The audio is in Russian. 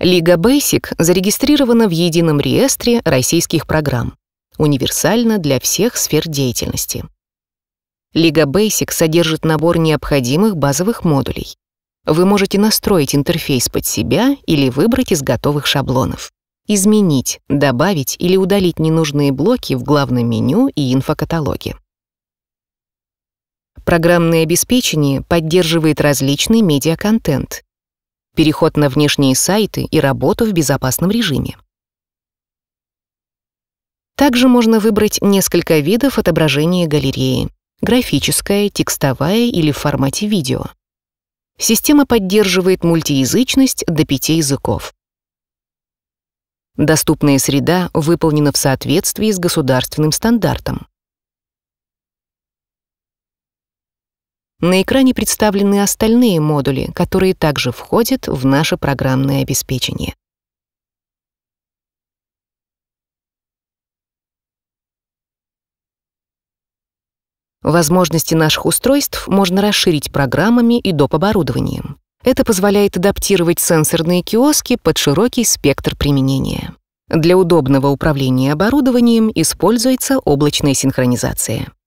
Лига Basic зарегистрирована в едином реестре российских программ, универсально для всех сфер деятельности. Лига Basic содержит набор необходимых базовых модулей. Вы можете настроить интерфейс под себя или выбрать из готовых шаблонов. Изменить, добавить или удалить ненужные блоки в главном меню и инфокаталоге. Программное обеспечение поддерживает различный медиаконтент переход на внешние сайты и работу в безопасном режиме. Также можно выбрать несколько видов отображения галереи — графическая, текстовая или в формате видео. Система поддерживает мультиязычность до пяти языков. Доступная среда выполнена в соответствии с государственным стандартом. На экране представлены остальные модули, которые также входят в наше программное обеспечение. Возможности наших устройств можно расширить программами и доп. оборудованием. Это позволяет адаптировать сенсорные киоски под широкий спектр применения. Для удобного управления оборудованием используется облачная синхронизация.